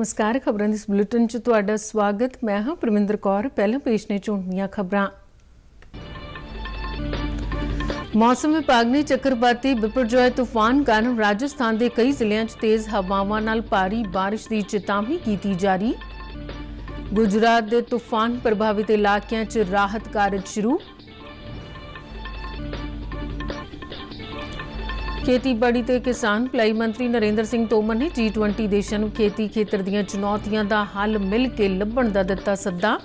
ਨਮਸਕਾਰ ਖਬਰਾਂ ਦੇ ਇਸ ਬੁਲੇਟਿਨ 'ਚ ਤੁਹਾਡਾ ਸਵਾਗਤ ਮੈਂ ਹਾਂ ਪਰਮਿੰਦਰ ਕੌਰ ਪਹਿਲਾਂ ਪੇਸ਼ ਨੇ ਚੋਣੀਆਂ ਖਬਰਾਂ ਮੌਸਮ ਵਿਭਾਗ ਨੇ ਚੱਕਰਵਾਤੀ ਬਿਪਰਜੋਏ ਤੂਫਾਨ ਕਾਰਨ ਰਾਜਸਥਾਨ ਦੇ ਕਈ ਜ਼ਿਲ੍ਹਿਆਂ 'ਚ ਤੇਜ਼ ਹਵਾਵਾਂ ਨਾਲ ਭਾਰੀ بارش ਦੀ ਚੇਤਾਵਨੀ ਕੀਤੀ ਜਾਰੀ ਗੁਜਰਾਤ ਦੇ ਤੂਫਾਨ ਪ੍ਰਭਾਵਿਤ ਇਲਾਕਿਆਂ 'ਚ ਰਾਹਤ ਕਾਰਜ ਸ਼ੁਰੂ ਖੇਤੀਬਾੜੀ ਤੇ ਕਿਸਾਨ ਭਲਾਈ ਮੰਤਰੀ ਨਰਿੰਦਰ ਸਿੰਘ ਤੋਮਰ ਨੇ G20 ਦੇਸ਼ਾਂ ਨੂੰ ਖੇਤੀ ਖੇਤਰ ਦੀਆਂ ਚੁਣੌਤੀਆਂ ਦਾ ਹੱਲ ਮਿਲ ਕੇ ਲੱਭਣ ਦਾ ਦਿੱਤਾ ਸੱਦਾ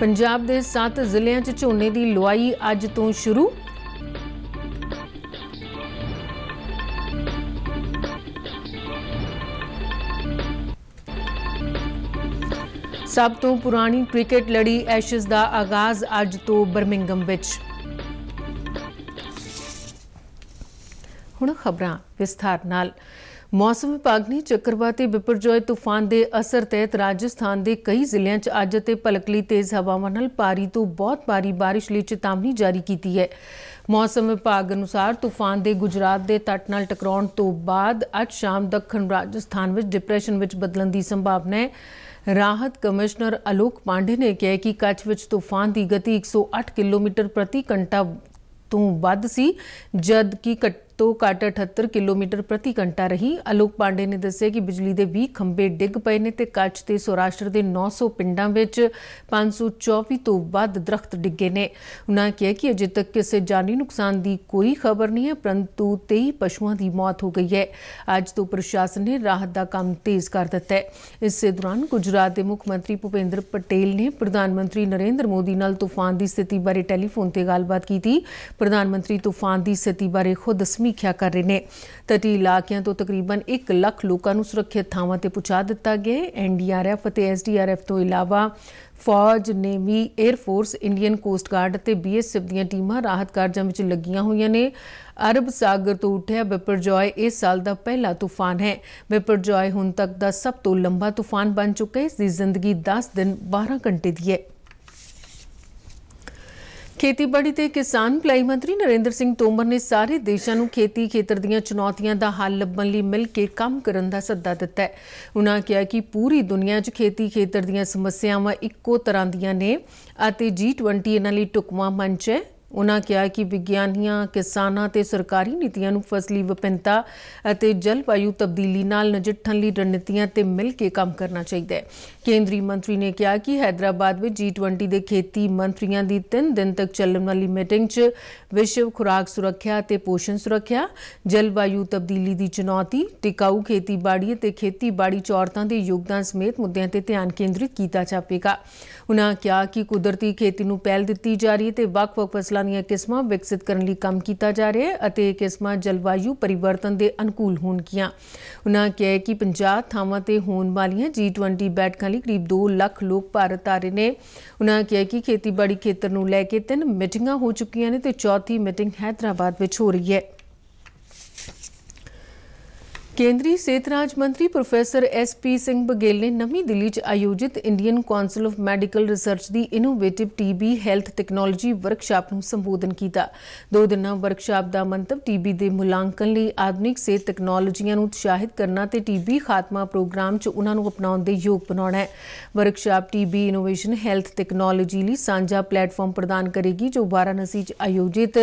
ਪੰਜਾਬ ਦੇ 7 ਜ਼ਿਲ੍ਹਿਆਂ 'ਚ ਝੋਨੇ ਦੀ ਲੁਆਈ ਅੱਜ ਤੋਂ ਸ਼ੁਰੂ ਸਭ ਤੋਂ ਪੁਰਾਣੀ ਕ੍ਰਿਕਟ ਲੜੀ ਐਸ਼ਸ ਦਾ ਆਗਾਜ਼ ਅੱਜ ਤੋਂ ਬਰਮਿੰਗਮ ਵਿੱਚ ਹੁਣ ਖਬਰਾਂ ਵਿਸਥਾਰ ਨਾਲ ਮੌਸਮ ਵਿਭਾਗ ਨੇ ਚੱਕਰਵਾਤੀ ਬਿਪਰਜੋਏ ਤੂਫਾਨ ਦੇ ਅਸਰ ਤਹਿਤ ਰਾਜਸਥਾਨ ਦੇ ਕਈ ਜ਼ਿਲ੍ਹਿਆਂ 'ਚ ਅੱਜ ਅਤੇ ਪਲਕਲੀ ਤੇਜ਼ ਹਵਾਵਾਂ ਨਾਲ ਪਾਰੀ ਤੋਂ ਬਹੁਤ ਭਾਰੀ بارش ਲਈ ਚੇਤਾਵਨੀ ਜਾਰੀ ਕੀਤੀ ਹੈ ਮੌਸਮ ਵਿਭਾਗ ਅਨੁਸਾਰ ਤੂਫਾਨ ਦੇ ਗੁਜਰਾਤ ਦੇ ਤੱਟ ਨਾਲ ਟਕਰਾਉਣ ਤੋਂ ਬਾਅਦ ਅੱਜ ਸ਼ਾਮ ਦੱਖਣ ਰਾਜਸਥਾਨ ਵਿੱਚ ਡਿਪਰੈਸ਼ਨ ਵਿੱਚ ਬਦਲਣ ਦੀ ਸੰਭਾਵਨਾ ਹੈ ਰਾਹਤ ਕਮਿਸ਼ਨਰ ਅਲੋਕ ਪਾਂਡੇ ਨੇ ਕਿਹਾ ਕਿ ਕੱਚ ਵਿੱਚ ਤੂਫਾਨ ਦੀ ਗਤੀ 108 ਕਿਲੋਮੀਟਰ ਪ੍ਰਤੀ ਘੰਟਾ ਤੋਂ ਵੱਧ ਸੀ ਜਦ ਕਿ ਤੋਂ ਘੱਟ 78 ਕਿਲੋਮੀਟਰ ਪ੍ਰਤੀ ਘੰਟਾ ਰਹੀ ਅਲੋਕ ਪਾਂਡੇ ਨੇ ਦੱਸਿਆ ਕਿ ਬਿਜਲੀ ਦੇ 20 ਖੰਬੇ ਡਿੱਗ ਪਏ ਨੇ ਤੇ ਕੱਚ ਤੇ ਸੋਰਾਸ਼ਟਰ ਦੇ 900 ਪਿੰਡਾਂ ਵਿੱਚ 524 ਤੋਂ ਵੱਧ ਦਰਖਤ ਡਿੱਗੇ ਨੇ ਉਨ੍ਹਾਂ ਕਿਹਾ ਕਿ ਅਜੇ ਤੱਕ ਕਿਸੇ ਜਾਨੀ ਨੁਕਸਾਨ ਦੀ ਕੋਈ ਖਬਰ ਨਹੀਂ ਹੈ ਪਰੰਤੂ 23 ਪਸ਼ੂਆਂ ਦੀ ਮੌਤ ਹੋ ਗਈ ਹੈ ਅੱਜ ਤੋਂ ਪ੍ਰਸ਼ਾਸਨ ਨੇ ਰਾਹਤ ਦਾ ਕੰਮ ਤੇਜ਼ ਕਰ ਦਿੱਤਾ ਹੈ ਇਸੇ ਦੌਰਾਨ ਗੁਜਰਾਤ ਦੇ ਮੁੱਖ ਮੰਤਰੀ ਭੁਪੇਂਦਰ ਪਟੇਲ ਨੇ ਪ੍ਰਧਾਨ ਮੰਤਰੀ ਨਰਿੰਦਰ ਮੋਦੀ ਨਾਲ ਤੂਫਾਨ ਦੀ ਸਥਿਤੀ ਬਾਰੇ ਟੈਲੀਫੋਨ ਤੇ ਗੱਲਬਾਤ ਕੀਤੀ ਪ੍ਰਧਾਨ ਮੰਤਰੀ ਤੂਫਾਨ ਦੀ ਸਥਿਤੀ ਬਾਰੇ ਖੁਦ ਸਮੀਖਿਆ ਕਰ ਰਹੇ ਨੇ ਤਟੀ ਇਲਾਕਿਆਂ ਤੋਂ ਤਕਰੀਬਨ 1 ਲੱਖ ਲੋਕਾਂ ਨੂੰ ਸੁਰੱਖਿਅਤ ਥਾਵਾਂ ਤੇ ਪਹੁੰਚਾ ਦਿੱਤਾ ਗਿਆ ਹੈ ਐਨਡੀਆਰਐਫ ਅਤੇ ਐਸਡੀਆਰਐਫ ਤੋਂ ਇਲਾਵਾ ਫੌਜ navy air force Indian coast guard ਅਤੇ ਬੀਐਸਐਫ ਦੀਆਂ ਟੀਮਾਂ ਰਾਹਤ ਕਾਰਜਾਂ ਵਿੱਚ ਲੱਗੀਆਂ ਹੋਈਆਂ ਨੇ ਅਰਬ ਸਾਗਰ ਤੋਂ ਉੱਠਿਆ ਬਿਪਰਜੋਏ ਇਸ ਸਾਲ ਦਾ ਪਹਿਲਾ ਤੂਫਾਨ ਹੈ ਬਿਪਰਜੋਏ ਹੁਣ ਤੱਕ ਦਾ ਸਭ ਤੋਂ ਲੰਬਾ ਤੂਫਾਨ ਬਣ ਚੁੱਕਾ ਹੈ ਇਸ ਦੀ ਜ਼ਿੰਦਗੀ 10 ਦਿਨ 12 ਘੰਟੇ ਦੀ ਹੈ ਖੇਤੀਬਾੜੀ ਤੇ ਕਿਸਾਨ ਭਲਾਈ ਮੰਤਰੀ ਨਰਿੰਦਰ ਸਿੰਘ ਤੋਮਰ ਨੇ ਸਾਰੇ ਦੇਸ਼ਾਂ ਨੂੰ ਖੇਤੀ ਖੇਤਰ ਦੀਆਂ ਚੁਣੌਤੀਆਂ ਦਾ ਹੱਲ ਲੱਭਣ ਲਈ ਮਿਲ ਕੇ ਕੰਮ ਕਰਨ ਦਾ ਸੱਦਾ ਦਿੱਤਾ ਹੈ। ਉਨ੍ਹਾਂ ਕਿਹਾ ਕਿ ਪੂਰੀ ਦੁਨੀਆ 'ਚ ਖੇਤੀ ਖੇਤਰ ਦੀਆਂ ਸਮੱਸਿਆਵਾਂ ਇੱਕੋ ਤਰ੍ਹਾਂ ਦੀਆਂ ਨੇ ਅਤੇ G20 ਇਹਨਾਂ ਲਈ ਟੁਕਮਾ ਮੰਚ ਹੈ। ਉਨ੍ਹਾਂ ਕਿਹਾ ਕਿ ਵਿਗਿਆਨੀਆਂ, ਕਿਸਾਨਾਂ ਤੇ ਸਰਕਾਰੀ ਨੀਤੀਆਂ ਨੂੰ ਫਸਲੀ ਵਿਭਿੰਨਤਾ ਅਤੇ ਜਲਵਾਯੂ ਤਬਦੀਲੀ ਨਾਲ ਨਜਿੱਠਣ ਲਈ ਰਣਨੀਤੀਆਂ ਤੇ ਮਿਲ ਕੇ ਕੰਮ ਕਰਨਾ ਚਾਹੀਦਾ ਹੈ। ਕੇਂਦਰੀ ਮੰਤਰੀ ਨੇ ਕਿਹਾ ਕਿ ਹైదరాబాద్ ਵਿੱਚ G20 ਦੇ ਖੇਤੀ ਮੰਤਰੀਆਂ ਦੀ 3 ਦਿਨ ਤੱਕ ਚੱਲਣ ਵਾਲੀ ਮੀਟਿੰਗ 'ਚ ਵਿਸ਼ਵ ਖੁਰਾਕ ਸੁਰੱਖਿਆ ਤੇ ਪੋਸ਼ਣ ਸੁਰੱਖਿਆ, ਜਲਵਾਯੂ ਤਬਦੀਲੀ ਦੀ ਚੁਣੌਤੀ, ਟਿਕਾਊ ਖੇਤੀਬਾੜੀ ਤੇ ਖੇਤੀਬਾੜੀ 'ਚ ਔਰਤਾਂ ਦੇ ਯੋਗਦਾਨ ਸਮੇਤ ਮੁੱਦਿਆਂ ਤੇ ਧਿਆਨ ਕੇਂਦਰਿਤ ਕੀਤਾ ਜਾਵੇਗਾ। ਉਨ੍ਹਾਂ ਕਿਹਾ ਕਿ ਕੁਦਰਤੀ ਖੇਤੀ ਨੂੰ ਪਹਿਲ ਦਿੱਤੀ ਜਾ ਰਹੀ ਹੈ ਤੇ ਵੱਖ-ਵੱਖ ਫਸਲਾਂ ਦੀਆਂ ਕਿਸਮਾਂ ਵਿਕਸਿਤ ਕਰਨ ਲਈ ਕੰਮ ਕੀਤਾ ਜਾ ਰਿਹਾ ਹੈ ਅਤੇ ਇਹ ਕਿਸਮਾਂ ਜਲਵਾਯੂ ਪਰਿਵਰਤਨ ਦੇ ਅਨੁਕੂਲ ਹੋਣਗੀਆਂ। ਉਨ੍ਹਾਂ ਕਿਹਾ ਕਿ ਪੰਜਾਬ ਥਾਵਾਂ ਤੇ ਹੋਣ ਵਾਲੀਆਂ G20 ਬੈਠਕਾਂ ਲਈ ਕਰੀਬ 2 ਲੱਖ ਲੋਕ ਭਾਰਤ ਆ ਰਹੇ ਨੇ ਉਹਨਾਂ ਕਿਹਾ ਕਿ ਖੇਤੀਬਾੜੀ ਖੇਤਰ ਨੂੰ ਲੈ ਕੇ ਤਿੰਨ ਮੀਟਿੰਗਾਂ ਹੋ ਚੁੱਕੀਆਂ ਨੇ ਤੇ ਚੌਥੀ ਮੀਟਿੰਗ ਹੈਦਰਾਬਾਦ ਵਿੱਚ ਹੋ ਰਹੀ ਹੈ ਕੇਂਦਰੀ ਸਿਹਤ ਰਾਜ ਮੰਤਰੀ professor S P Singh Baghel ਨੇ ਨਵੀਂ ਦਿੱਲੀ 'ਚ ਆਯੋਜਿਤ Indian council of medical research ਦੀ innovative TB health technology workshop ਨੂੰ ਸੰਬੋਧਨ ਕੀਤਾ। ਦੋ ਦਿਨਾਂ ਵਰਕਸ਼ਾਪ ਦਾ ਮੰਤਵ ਟੀਬੀ ਦੇ ਮੁਲਾਂਕਣ ਲਈ ਆਧੁਨਿਕ ਸਿਹਤ ਟੈਕਨੋਲੋਜੀਆਂ ਨੂੰ ਉਤਸ਼ਾਹਿਤ ਕਰਨਾ ਤੇ ਟੀਬੀ ਖਾਤਮਾ ਪ੍ਰੋਗਰਾਮ 'ਚ ਉਹਨਾਂ ਨੂੰ ਅਪਣਾਉਣ ਦੇ ਯੋਗ ਬਣਾਉਣਾ ਹੈ। Workshop TB innovation health technology ਲਈ ਸਾਂਝਾ ਪਲੇਟਫਾਰਮ ਪ੍ਰਦਾਨ ਕਰੇਗੀ ਜੋ ਵਾਰਾਣਸੀ 'ਚ ਆਯੋਜਿਤ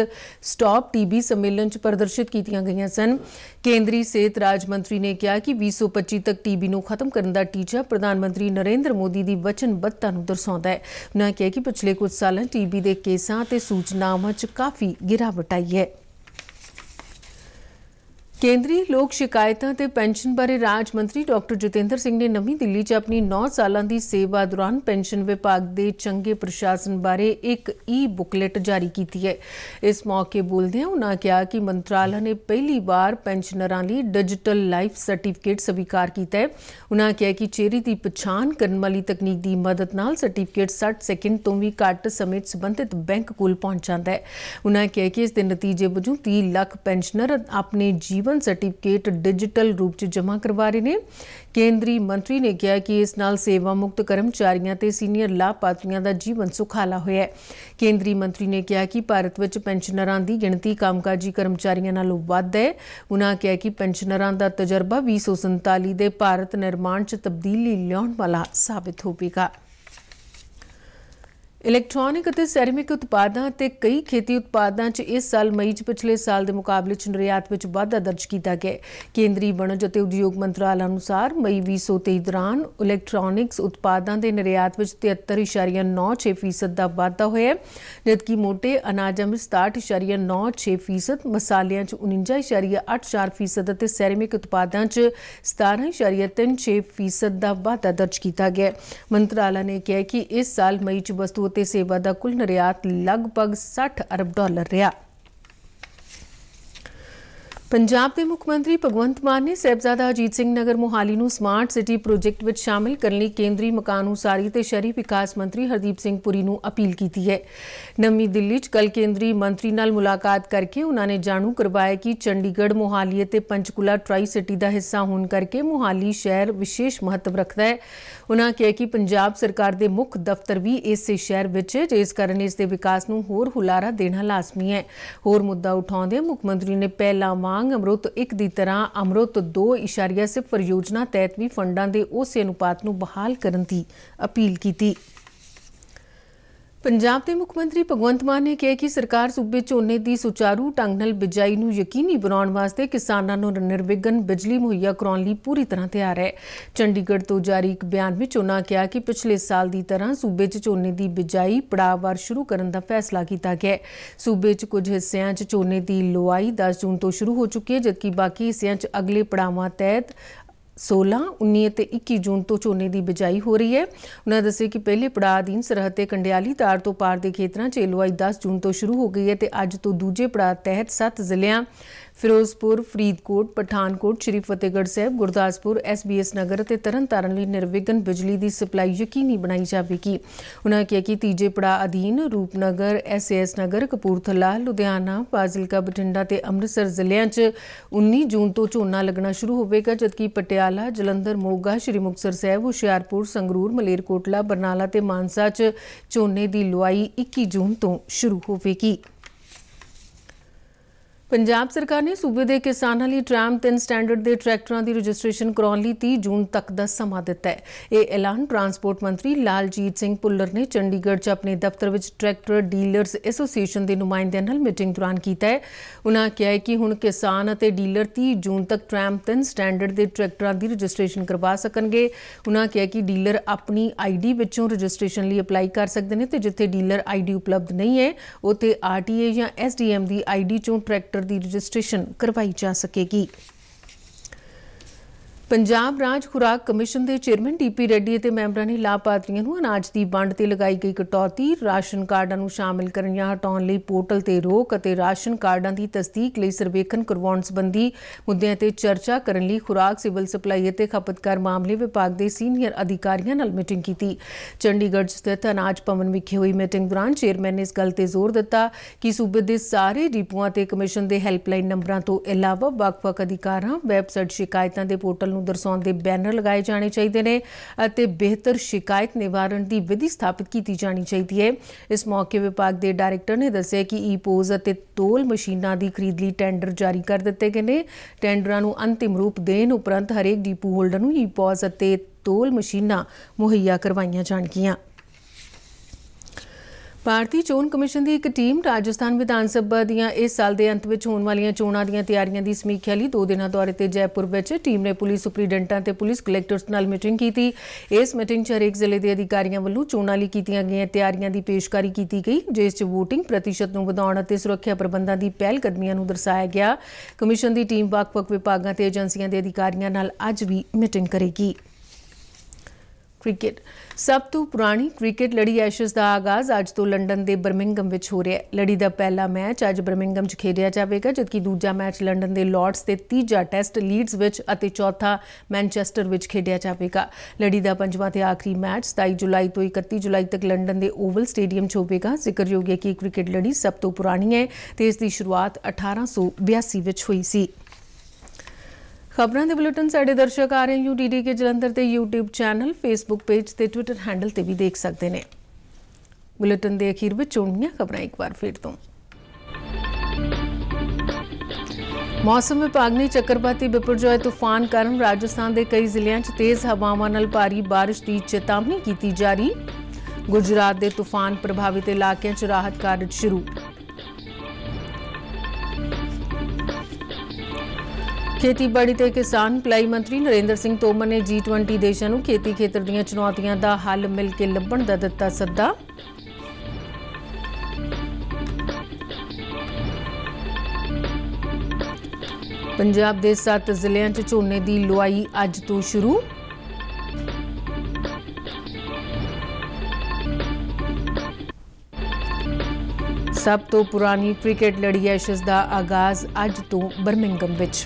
ਸਟਾਪ ਟੀਬੀ ਸੰਮੇਲਨ 'ਚ ਪ੍ਰਦਰਸ਼ਿਤ ਕੀਤੀਆਂ ਗਈਆਂ ਸਨ। ਕੇਂਦਰੀ ਸਿਹਤ ਰਾਜ ਰਾਜ ਮੰਤਰੀ ਨੇ ਕਿਹਾ ਕਿ 2025 ਤੱਕ ਟੀਬੀ ਨੂੰ ਖਤਮ ਕਰਨ ਦਾ ਟੀਚਾ ਪ੍ਰਧਾਨ ਮੰਤਰੀ ਨਰਿੰਦਰ ਮੋਦੀ ਦੀ ਵਚਨਬੱਧਤਾ ਨੂੰ ਦਰਸਾਉਂਦਾ ਹੈ ਉਨ੍ਹਾਂ ਕਿਹਾ ਕਿ ਪਿਛਲੇ ਕੁਝ ਸਾਲਾਂ ਟੀਬੀ ਦੇ ਕੇਸਾਂ ਤੇ ਸੂਚਨਾਵਾਂ 'ਚ ਕਾਫੀ ਗਿਰਾਵਟ ਆਈ ਹੈ केंद्रीय लोक शिकायतों ते पेंशन बारे राज मंत्री डॉ जितेंद्र सिंह ने नवी दिल्ली अपनी नौ साल की सेवा दौरान पेंशन विभाग के चंगे प्रशासन बारे एक ई बुकलेट जारी की है इस मौके बोलदे उन्होंने कहा कि मंत्रालय ने पहली बार पेंशनरां लई डिजिटल लाइफ सर्टिफिकेट स्वीकार किया है उन्होंने कहा कि चेहरे की पछाण करने वाली तकनीक की मदद न सर्टिफिकेट 60 सेकंड तों वी घट समय संबंधित बैंक को पहुंचा है उन्होंने कहा कि इसके नतीजे वजू तीह लाख पेंशनर अपने जीवन ਜੀਵਨ ਸਰਟੀਫਿਕੇਟ ਡਿਜੀਟਲ ਰੂਪ 'ਚ ਜਮ੍ਹਾਂ ਕਰਵਾ ਰਹੇ ਨੇ ਕੇਂਦਰੀ ਮੰਤਰੀ ਨੇ ਕਿਹਾ ਕਿ ਇਸ ਨਾਲ ਸੇਵਾ ਮੁਕਤ ਕਰਮਚਾਰੀਆਂ ਤੇ ਸੀਨੀਅਰ ਲਾਭਪਾਤਰੀਆਂ ਦਾ ਜੀਵਨ ਸੁਖਾਲਾ ਹੋਇਆ ਹੈ ਕੇਂਦਰੀ ਮੰਤਰੀ ਨੇ ਕਿਹਾ ਕਿ ਭਾਰਤ ਵਿੱਚ ਪੈਨਸ਼ਨਰਾਂ ਦੀ ਗਿਣਤੀ ਕਾਮਕਾਜੀ ਕਰਮਚਾਰੀਆਂ ਨਾਲੋਂ ਵੱਧ ਹੈ ਉਨ੍ਹਾਂ ਕਿਹਾ ਕਿ ਪੈਨਸ਼ਨਰਾਂ ਦਾ ਤਜਰਬਾ 2047 ਦੇ ਭਾਰਤ ਨਿਰਮਾਣ 'ਚ ਤਬਦੀਲੀ ਲਿਆਉਣ ਵਾਲਾ ਸਾਬਤ ਹੋਵੇਗਾ ਇਲੈਕਟ੍ਰੋਨਿਕ ਅਤੇ ਸੈਰਮਿਕ ਉਤਪਾਦਾਂ ਅਤੇ ਕਈ ਖੇਤੀ ਉਤਪਾਦਾਂ 'ਚ ਇਸ ਸਾਲ ਮਈ 'ਚ ਪਿਛਲੇ ਸਾਲ ਦੇ ਮੁਕਾਬਲੇ 'ਚ ਨਿਰਯਾਤ ਵਿੱਚ ਵਾਧਾ ਦਰਜ ਕੀਤਾ ਗਿਆ। ਕੇਂਦਰੀ ਵਣਜ ਅਤੇ ਉਦਯੋਗ ਮੰਤਰਾਲਾ ਅਨੁਸਾਰ ਮਈ 2023 ਦੌਰਾਨ ਇਲੈਕਟ੍ਰੋਨਿਕਸ ਉਤਪਾਦਾਂ ਦੇ ਨਿਰਯਾਤ ਵਿੱਚ 73.96% ਦਾ ਵਾਧਾ ਹੋਇਆ ਜਦਕਿ ਮੋਟੇ ਅਨਾਜਾਂ ਵਿੱਚ 67.96%, ਮਸਾਲਿਆਂ 'ਚ 49.84% ਅਤੇ ਸੈਰਮਿਕ ਉਤਪਾਦਾਂ 'ਚ 17.36% ਦਾ ਵਾਧਾ ਦਰਜ ਕੀਤਾ ਗਿਆ। ਮੰਤਰਾਲਾ ਨੇ ਕਿਹਾ ਕਿ ਇਸ ਸਾਲ ਮਈ 'ਚ ਵਸਤੂ ਤੇ ਸੇਵਾ ਦਾ ਕੁੱਲ ਨਿਰਯਾਤ ਲਗਭਗ 60 ਅਰਬ ਡਾਲਰ ਰਿਹਾ ਪੰਜਾਬ ਦੇ ਮੁੱਖ ਮੰਤਰੀ ਭਗਵੰਤ ਮਾਨ ਨੇ ਸਹਿਬਜ਼ਾਦਾ ਅਜੀਤ ਸਿੰਘ ਨਗਰ ਮੁਹਾਲੀ ਨੂੰ ਸਮਾਰਟ ਸਿਟੀ ਪ੍ਰੋਜੈਕਟ ਵਿੱਚ ਸ਼ਾਮਿਲ ਕਰਨ ਲਈ ਕੇਂਦਰੀ ਮਕਾਨ ਉਸਾਰੀ ਤੇ ਸ਼ਹਿਰੀ ਵਿਕਾਸ ਮੰਤਰੀ ਹਰਦੀਪ ਸਿੰਘ ਪੁਰੀ ਨੂੰ ਅਪੀਲ ਕੀਤੀ ਹੈ। ਨਵੀਂ ਦਿੱਲੀ 'ਚ ਕੱਲ ਕੇਂਦਰੀ ਮੰਤਰੀ ਨਾਲ ਮੁਲਾਕਾਤ ਕਰਕੇ ਉਹਨਾਂ ਨੇ ਜਾਣੂ ਕਰਵਾਇਆ ਕਿ ਚੰਡੀਗੜ੍ਹ ਮੁਹਾਲੀ ਅਤੇ ਪੰਚਕੁਲਾ ਟ੍ਰਾਈ ਸਿਟੀ ਦਾ ਹਿੱਸਾ ਹੋਣ ਕਰਕੇ ਮੁਹਾਲੀ ਸ਼ਹਿਰ ਵਿਸ਼ੇਸ਼ ਮਹੱਤਵ ਰੱਖਦਾ ਹੈ। ਉਹਨਾਂ ਕਿਹਾ ਕਿ ਪੰਜਾਬ ਸਰਕਾਰ ਦੇ ਮੁੱਖ ਦਫ਼ਤਰ ਵੀ ਇਸੇ ਸ਼ਹਿਰ ਵਿੱਚ ਹੈ ਜਿਸ ਕਾਰਨ ਇਸ ਦੇ ਵਿਕਾਸ ਨੂੰ ਹੋਰ ਹੁਲਾਰਾ ਦੇਣਾ ਲਾਜ਼ਮੀ ਹੈ। ਹੋਰ ਮੁੱਦਾ ਉਠਾਉਂਦੇ ਮੁੱਖ ਮੰਤਰੀ ਨੇ ਪਹਿਲਾ ਮਾ ਮੰਗ ਅਮਰੁਤ 1 ਦੀ ਤਰ੍ਹਾਂ ਅਮਰੁਤ 2.0 ਯੋਜਨਾ ਤਹਿਤ ਵੀ ਫੰਡਾਂ ਦੇ ਉਸੇ ਅਨੁਪਾਤ ਨੂੰ ਬਹਾਲ ਕਰਨ ਦੀ ਅਪੀਲ ਕੀਤੀ ਪੰਜਾਬ ਦੇ ਮੁੱਖ ਮੰਤਰੀ ਭਗਵੰਤ ਮਾਨ ਨੇ ਕਿਹਾ ਕਿ ਸਰਕਾਰ ਸੂਬੇ ਝੋਨੇ ਦੀ ਸੁਚਾਰੂ ਢੰਗ ਨਾਲ ਬਿਜਾਈ ਨੂੰ ਯਕੀਨੀ ਬਣਾਉਣ ਵਾਸਤੇ ਕਿਸਾਨਾਂ ਨੂੰ ਨਿਰਵਿਘਨ ਬਿਜਲੀ ਮੁਹੱਈਆ ਕਰਾਉਣ ਲਈ ਪੂਰੀ ਤਰ੍ਹਾਂ ਤਿਆਰ ਹੈ। ਚੰਡੀਗੜ੍ਹ ਤੋਂ ਜਾਰੀ ਇੱਕ ਬਿਆਨ ਵਿੱਚ ਉਨ੍ਹਾਂ ਕਿਹਾ ਕਿ ਪਿਛਲੇ ਸਾਲ ਦੀ ਤਰ੍ਹਾਂ ਸੂਬੇ 'ਚ ਝੋਨੇ ਦੀ ਬਿਜਾਈ ਪੜਾਅਵਾਰ ਸ਼ੁਰੂ ਕਰਨ ਦਾ ਫੈਸਲਾ ਕੀਤਾ ਗਿਆ ਹੈ। ਸੂਬੇ 'ਚ ਕੁਝ ਹਿੱਸਿਆਂ 'ਚ ਝੋਨੇ ਦੀ ਲੁਆਈ 10 ਜੂਨ ਤੋਂ ਸ਼ੁਰੂ ਹੋ ਚੁੱਕੀ ਹੈ ਜਦਕਿ ਬਾਕੀ ਹਿੱਸਿਆਂ 'ਚ ਅਗਲੇ ਪੜਾਵਾਂ ਤਹਿਤ 16, 19 ਤੇ 21 ਜੂਨ ਤੋਂ ਝੋਨੇ ਦੀ ਬਿਜਾਈ ਹੋ ਰਹੀ ਹੈ ਉਹਨਾਂ ਦੱਸਿਆ ਕਿ ਪਹਿਲੇ ਪੜਾਅ ਦੀਨ ਸਰਹੱਦ ਤੇ ਕੰਡਿਆਲੀ ਤਾਰ ਤੋਂ ਪਾਰ ਦੇ ਖੇਤਰਾਂ 'ਚ ਲਵਾਈ 10 ਜੂਨ ਤੋਂ ਸ਼ੁਰੂ ਹੋ ਗਈ ਹੈ ਤੇ ਅੱਜ ਤੋਂ ਦੂਜੇ ਪੜਾਅ ਤਹਿਤ 7 ਜ਼ਿਲ੍ਹਿਆਂ ਫਿਰੋਜ਼ਪੁਰ ਫਰੀਦਕੋਟ ਪਠਾਨਕੋਟ ਸ਼੍ਰੀ ਫਤਿਹਗੜ੍ਹ ਸਾਹਿਬ ਗੁਰਦਾਸਪੁਰ ਐਸਬੀਐਸ ਨਗਰ ਅਤੇ ਤਰਨਤਾਰਨ ਲਈ ਨਿਰਵਿਘਨ ਬਿਜਲੀ ਦੀ ਸਪਲਾਈ ਯਕੀਨੀ ਬਣਾਈ ਜਾਵੇਗੀ ਉਨ੍ਹਾਂ ਕਿਹਾ ਕਿ ਤੀਜੇ ਪੜਾਅ ਅਧੀਨ ਰੂਪਨਗਰ ਐਸਐਸ ਨਗਰ ਕਪੂਰਥਲਾ ਲੁਧਿਆਣਾ ਫਾਜ਼ਿਲਕਾ ਬਠਿੰਡਾ ਤੇ ਅੰਮ੍ਰਿਤਸਰ ਜ਼ਿਲ੍ਹਿਆਂ 'ਚ 19 ਜੂਨ ਤੋਂ ਝੋਨਾ ਲੱਗਣਾ ਸ਼ੁਰੂ ਹੋਵੇਗਾ ਜਦਕਿ ਪਟਿਆਲਾ ਜਲੰਧਰ ਮੋਗਾ ਸ਼੍ਰੀ ਮੁਕਤਸਰ ਸਾਹਿਬ ਹੁਸ਼ਿਆਰਪੁਰ ਸੰਗਰੂਰ ਮਲੇਰਕੋਟਲਾ ਬਰਨਾਲਾ ਤੇ ਮਾਨਸਾ 'ਚ ਝੋਨੇ ਦੀ ਲੁਆਈ 21 ਜੂਨ ਤੋਂ ਸ਼ੁਰੂ ਹੋਵੇਗੀ ਪੰਜਾਬ ਸਰਕਾਰ ਨੇ ਸੂਬੇ ਦੇ ਕਿਸਾਨਾਂ ਲਈ ਟ੍ਰੈਮ 3 ਸਟੈਂਡਰਡ ਦੇ ਟਰੈਕਟਰਾਂ ਦੀ ਰਜਿਸਟ੍ਰੇਸ਼ਨ ਕਰਾਉਣ ਲਈ 30 ਜੂਨ ਤੱਕ ਦਾ ਸਮਾਂ ਦਿੱਤਾ ਹੈ ਇਹ ਐਲਾਨ ਟਰਾਂਸਪੋਰਟ ਮੰਤਰੀ ਲਾਲਜੀਤ ਸਿੰਘ ਪੁੱਲਰ ਨੇ ਚੰਡੀਗੜ੍ਹ 'ਚ ਆਪਣੇ ਦਫ਼ਤਰ ਵਿੱਚ ਟਰੈਕਟਰ ਡੀਲਰਸ ਐਸੋਸੀਏਸ਼ਨ ਦੇ ਨੁਮਾਇੰਦਿਆਂ ਨਾਲ ਮੀਟਿੰਗ ਦੌਰਾਨ ਕੀਤਾ ਹੈ ਉਨ੍ਹਾਂ ਕਿਹਾ ਕਿ ਹੁਣ ਕਿਸਾਨ ਅਤੇ ਡੀਲਰ 30 ਜੂਨ ਤੱਕ ਟ੍ਰੈਮ 3 ਸਟੈਂਡਰਡ ਦੇ ਟਰੈਕਟਰਾਂ ਦੀ ਰਜਿਸਟ੍ਰੇਸ਼ਨ ਕਰਵਾ ਸਕਣਗੇ ਉਨ੍ਹਾਂ ਕਿਹਾ ਕਿ ਡੀਲਰ ਆਪਣੀ ਆਈਡੀ ਵਿੱਚੋਂ ਰਜਿਸਟ੍ਰੇਸ਼ਨ ਲਈ ਅਪਲਾਈ ਕਰ ਸਕਦੇ ਨੇ ਤੇ ਜਿੱਥੇ ਡੀਲਰ ਆਈਡੀ ਉਪਲਬਧ ਨਹੀਂ ਹੈ ਉੱਥੇ ਆਰਟੀਏ ਜਾਂ ਐਸਡੀਐਮ ਦੀ ਆਈਡੀ ਚੋਂ ਟਰੈਕਟਰ ਦੀ ਰਜਿਸਟ੍ਰੇਸ਼ਨ ਕਰਵਾਈ ਜਾ ਸਕੇਗੀ ਪੰਜਾਬ ਰਾਜ ਖੁਰਾਕ ਕਮਿਸ਼ਨ ਦੇ ਚੇਅਰਮੈਨ ਡੀਪੀ ਰੈੱਡੀ ਅਤੇ ਮੈਂਬਰਾਂ ਨੇ ਲਾਭਪਾਤਰੀਆਂ ਨੂੰ ਅਨਾਜ ਦੀ ਵੰਡ ਤੇ ਲਗਾਈ ਗਈ ਕਟੌਤੀ ਰਾਸ਼ਨ ਕਾਰਡਾਂ ਨੂੰ ਸ਼ਾਮਿਲ ਕਰਨ ਜਾਂ ਹਟਾਉਣ ਲਈ ਪੋਰਟਲ ਤੇ ਰੋਕ ਅਤੇ ਰਾਸ਼ਨ ਕਾਰਡਾਂ ਦੀ ਤਸਦੀਕ ਲਈ ਸਰਵੇਖਣ ਕਰਵਾਉਣ ਸੰਬੰਧੀ ਮੁੱਦਿਆਂ ਤੇ ਚਰਚਾ ਕਰਨ ਲਈ ਖੁਰਾਕ ਸਿਵਲ ਸਪਲਾਈ ਅਤੇ ਖਪਤਕਾਰ ਮਾਮਲੇ ਵਿਭਾਗ ਦੇ ਸੀਨੀਅਰ ਅਧਿਕਾਰੀਆਂ ਨਾਲ ਮੀਟਿੰਗ ਕੀਤੀ ਚੰਡੀਗੜ੍ਹ ਸਥਿਤ ਅਨਾਜ ਭਵਨ ਵਿਖੇ ਹੋਈ ਮੀਟਿੰਗ ਦੌਰਾਨ ਚੇਅਰਮੈਨ ਨੇ ਇਸ ਗੱਲ ਤੇ ਜ਼ੋਰ ਦਿੱਤਾ ਕਿ ਸੂਬੇ ਦੇ ਸਾਰੇ ਡਿਪੂਆਂ ਤੇ ਕਮਿਸ਼ਨ ਦੇ ਹੈਲਪਲਾਈਨ ਨੰਬਰਾਂ ਤੋਂ ਇਲਾਵਾ ਵੱਖ-ਵੱਖ ਅਧਿਕਾਰਾਂ ਵੈਬਸਾਈਟ ਸ਼ਿਕਾਇਤਾਂ ਦੇ ਪੋਰਟਲ ਨੂੰ ਨੂੰ ਦਰਸਾਉਣ ਦੇ ਬੈਨਰ ਲਗਾਏ ਜਾਣੇ ਚਾਹੀਦੇ ਨੇ ਅਤੇ ਬਿਹਤਰ ਸ਼ਿਕਾਇਤ ਨਿਵਾਰਣ ਦੀ ਵਿਧੀ ਸਥਾਪਿਤ ਕੀਤੀ ਜਾਣੀ ਚਾਹੀਦੀ ਹੈ ਇਸ ਮੌਕੇ ਵਿਭਾਗ ਦੇ ਡਾਇਰੈਕਟਰ ਨੇ ਦੱਸਿਆ ਕਿ ਈ-ਪੋਜ਼ ਅਤੇ ਤੋਲ ਮਸ਼ੀਨਾਂ ਦੀ ਖਰੀਦ ਲਈ ਟੈਂਡਰ ਜਾਰੀ ਕਰ ਦਿੱਤੇ ਗਏ ਨੇ ਟੈਂਡਰਾਂ ਨੂੰ ਅੰਤਿਮ ਰੂਪ ਦੇਣ ਉਪਰੰਤ ਹਰੇਕ ਡੀਪੂ ਹੋਲਡਰ ਨੂੰ ਈ-ਪੋਜ਼ ਅਤੇ ਤੋਲ ਮਸ਼ੀਨਾਂ ਮੁਹੱਈਆ ਕਰਵਾਈਆਂ ਜਾਣਗੀਆਂ ਭਾਰਤੀ ਚੋਣ ਕਮਿਸ਼ਨ ਦੀ ਇੱਕ ਟੀਮ ਰਾਜਸਥਾਨ ਵਿਧਾਨ ਸਭਾ ਦੀਆਂ ਇਸ ਸਾਲ ਦੇ ਅੰਤ ਵਿੱਚ ਹੋਣ ਵਾਲੀਆਂ ਚੋਣਾਂ ਦੀਆਂ ਤਿਆਰੀਆਂ ਦੀ ਸਮੀਖਿਆ ਲਈ 2 ਦਿਨਾਂ ਦੌਰੇ ਤੇ ਜੈਪੁਰ ਵਿੱਚ ਟੀਮ ਨੇ ਪੁਲਿਸ ਸੁਪਰੀਡੈਂਟਾਂ ਤੇ ਪੁਲਿਸ ਕਲੈਕਟਰਸ ਨਾਲ ਮੀਟਿੰਗ ਕੀਤੀ ਇਸ ਮੀਟਿੰਗ 'ਚ ਹਰੇਕ ਜ਼ਿਲ੍ਹੇ ਦੇ ਅਧਿਕਾਰੀਆਂ ਵੱਲੋਂ ਚੋਣਾਂ ਲਈ ਕੀਤੀਆਂ ਗਈਆਂ ਤਿਆਰੀਆਂ ਦੀ ਪੇਸ਼ਕਾਰੀ ਕੀਤੀ ਗਈ ਜਿਸ 'ਚ VOTING ਪ੍ਰਤੀਸ਼ਤ ਨੂੰ ਵਧਾਉਣ ਅਤੇ ਸੁਰੱਖਿਆ ਪ੍ਰਬੰਧਾਂ ਦੀ ਪਹਿਲ ਕਦਮੀਆਂ ਨੂੰ ਦਰਸਾਇਆ ਗਿਆ ਕਮਿਸ਼ਨ ਦੀ ਟੀਮ ਵੱਖ-ਵੱਖ ਵਿਭਾਗਾਂ ਤੇ ਏਜੰਸੀਆਂ ਦੇ ਅਧਿਕਾਰੀਆਂ ਨਾਲ ਅੱਜ ਵੀ ਮੀਟਿੰਗ ਕਰੇਗੀ ਕ੍ਰਿਕਟ ਸਭ ਤੋਂ ਪੁਰਾਣੀ ਕ੍ਰਿਕਟ ਲੜੀ ਐਸ਼ਸ ਦਾ ਆਗਾਜ਼ ਅੱਜ ਤੋਂ ਲੰਡਨ ਦੇ ਬਰਮਿੰਗਮ ਵਿੱਚ ਹੋ ਰਿਹਾ ਹੈ ਲੜੀ ਦਾ ਪਹਿਲਾ ਮੈਚ ਅੱਜ ਬਰਮਿੰਗਮ 'ਚ ਖੇਡਿਆ ਜਾਵੇਗਾ ਜਦਕਿ ਦੂਜਾ ਮੈਚ ਲੰਡਨ ਦੇ ਲਾਰਡਸ ਤੇ ਤੀਜਾ ਟੈਸਟ ਲੀਡਸ ਵਿੱਚ ਅਤੇ ਚੌਥਾ ਮੈਨਚੈਸਟਰ ਵਿੱਚ ਖੇਡਿਆ ਜਾਵੇਗਾ ਲੜੀ ਦਾ ਪੰਜਵਾਂ ਤੇ ਆਖਰੀ ਮੈਚ 27 ਜੁਲਾਈ ਤੋਂ 31 ਜੁਲਾਈ ਤੱਕ ਲੰਡਨ ਦੇ ਓਵਲ ਸਟੇਡੀਅਮ 'ਚ ਹੋਵੇਗਾ ਜ਼ਿਕਰਯੋਗ ਹੈ ਕਿ ਕ੍ਰਿਕਟ ਲੜੀ ਸਭ ਤੋਂ ਪੁਰਾਣੀ ਹੈ ਤੇ ਇਸ ਦੀ ਸ਼ੁਰੂਆਤ 1882 ਵਿੱਚ ਹੋਈ ਸੀ ਖਬਰਾਂ ਦੇ ਬੁਲੇਟਿਨ ਸਾਡੇ ਦਰਸ਼ਕ ਆ ਰਹੇ ਯੂ ਡੀਡੀ ਕੇ ਜਲੰਧਰ ਤੇ YouTube ਚੈਨਲ Facebook ਪੇਜ ਤੇ Twitter ਹੈਂਡਲ ਤੇ ਵੀ ਦੇਖ ਸਕਦੇ ਨੇ ਬੁਲੇਟਿਨ ਦੇ ਅਖੀਰ ਵਿੱਚ ਚੋਣੀਆਂ ਖਬਰਾਂ ਇੱਕ ਵਾਰ ਫੇਰ ਤੋਂ ਮੌਸਮ ਵਿਭਾਗ ਨੇ ਚੱਕਰਵਾਤੀ ਬਿਪਰਜੋਏ ਤੂਫਾਨ ਕਾਰਨ ਰਾਜਸਥਾਨ ਦੇ ਕਈ ਜ਼ਿਲ੍ਹਿਆਂ 'ਚ ਤੇਜ਼ ਹਵਾਵਾਂ ਨਾਲ ਭਾਰੀ بارش ਦੀ ਚੇਤਾਵਨੀ ਕੀਤੀ ਜਾ ਰਹੀ ਗੁਜਰਾਤ ਦੇ ਤੂਫਾਨ ਪ੍ਰਭਾਵਿਤ ਇਲਾਕਿਆਂ 'ਚ ਰਾਹਤ ਕਾਰਜ ਸ਼ੁਰੂ ਖੇਤੀਬਾੜੀ ਤੇ ਕਿਸਾਨ ਭਲਾਈ ਮੰਤਰੀ ਨਰਿੰਦਰ ਸਿੰਘ ਤੋਮਰ ਨੇ G20 ਦੇਸ਼ਾਂ ਨੂੰ ਖੇਤੀ ਖੇਤਰ ਦੀਆਂ ਚੁਣੌਤੀਆਂ ਦਾ ਹੱਲ ਮਿਲ ਕੇ ਲੱਭਣ ਦਾ ਦਿੱਤਾ ਸੱਦਾ ਪੰਜਾਬ ਦੇ 7 ਜ਼ਿਲ੍ਹਿਆਂ 'ਚ ਝੋਨੇ ਦੀ ਲੁਆਈ ਅੱਜ ਤੋਂ ਸ਼ੁਰੂ ਸਭ ਤੋਂ ਪੁਰਾਣੀ ਕ੍ਰਿਕਟ ਲੜੀ ਐਸ਼ਸ ਦਾ ਆਗਾਜ਼ ਅੱਜ ਤੋਂ ਬਰਮਿੰਗਮ ਵਿੱਚ